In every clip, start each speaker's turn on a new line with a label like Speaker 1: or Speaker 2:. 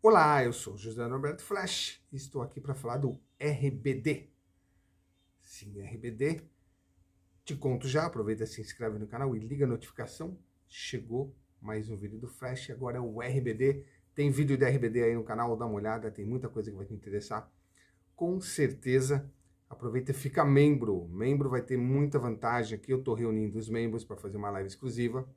Speaker 1: Olá, eu sou José Norberto Flash e estou aqui para falar do RBD. Sim, RBD. Te conto já, aproveita, se inscreve no canal e liga a notificação. Chegou mais um vídeo do Flash, agora é o RBD. Tem vídeo do RBD aí no canal, dá uma olhada, tem muita coisa que vai te interessar. Com certeza, aproveita e fica membro. Membro vai ter muita vantagem aqui. Eu estou reunindo os membros para fazer uma live exclusiva,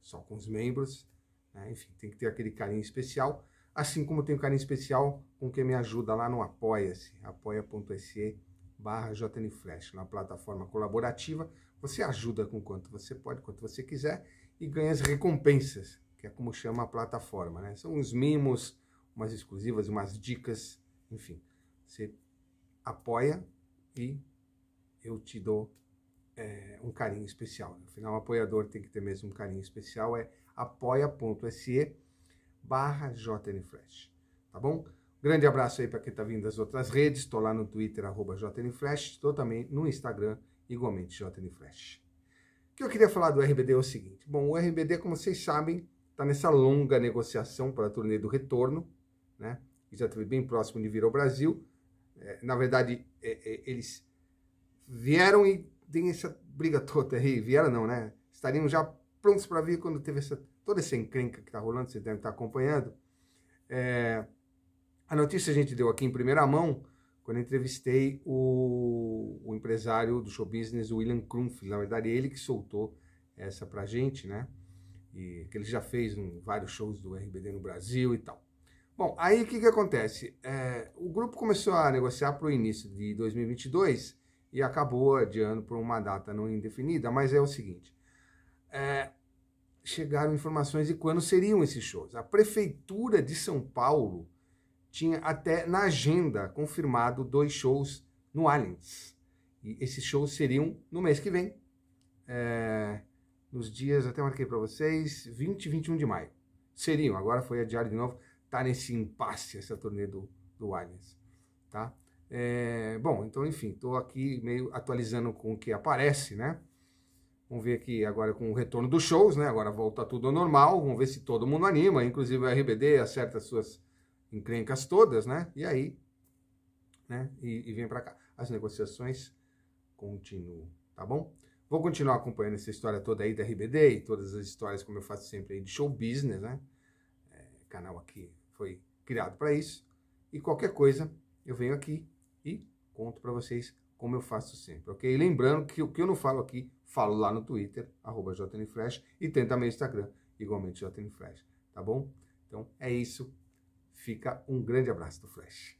Speaker 1: só com os membros. Né? Enfim, tem que ter aquele carinho especial Assim como tenho carinho especial com quem me ajuda lá no Apoia-se, apoia.se barra JNFlash, na plataforma colaborativa. Você ajuda com quanto você pode, quanto você quiser, e ganha as recompensas, que é como chama a plataforma, né? São uns mimos, umas exclusivas, umas dicas, enfim. Você apoia e eu te dou é, um carinho especial. No final, o apoiador tem que ter mesmo um carinho especial, é apoia.se barra JNFlash, tá bom? Grande abraço aí para quem está vindo das outras redes, estou lá no Twitter, arroba JNFlash, estou também no Instagram, igualmente JNFlash. O que eu queria falar do RBD é o seguinte, bom, o RBD, como vocês sabem, está nessa longa negociação para a turnê do retorno, né? E já esteve bem próximo de vir ao Brasil. É, na verdade, é, é, eles vieram e tem essa briga toda aí, vieram não, né? Estariam já prontos para vir quando teve essa, toda essa encrenca que está rolando, vocês devem estar tá acompanhando. É, a notícia a gente deu aqui em primeira mão quando entrevistei o, o empresário do show business, William Krumfield. Na verdade, ele que soltou essa para a gente, né? E que ele já fez um, vários shows do RBD no Brasil e tal. Bom, aí o que, que acontece? É, o grupo começou a negociar para o início de 2022 e acabou adiando por uma data não indefinida, mas é o seguinte: é, chegaram informações de quando seriam esses shows. A Prefeitura de São Paulo tinha até na agenda confirmado dois shows no Allianz. E esses shows seriam no mês que vem, é, nos dias, até marquei para vocês, 20 e 21 de maio. Seriam, agora foi adiado de novo, tá nesse impasse essa turnê do, do Allianz, tá? É, bom, então enfim, estou aqui meio atualizando com o que aparece, né? Vamos ver aqui agora com o retorno dos shows, né? Agora volta tudo ao normal. Vamos ver se todo mundo anima. Inclusive o RBD acerta suas encrencas todas, né? E aí, né? E, e vem para cá. As negociações continuam, tá bom? Vou continuar acompanhando essa história toda aí da RBD e todas as histórias, como eu faço sempre aí, de show business, né? É, canal aqui foi criado para isso. E qualquer coisa, eu venho aqui e conto para vocês como eu faço sempre, ok? Lembrando que o que eu não falo aqui, falo lá no Twitter, arroba e tem também o Instagram, igualmente JNFlash, tá bom? Então é isso. Fica um grande abraço do Flash.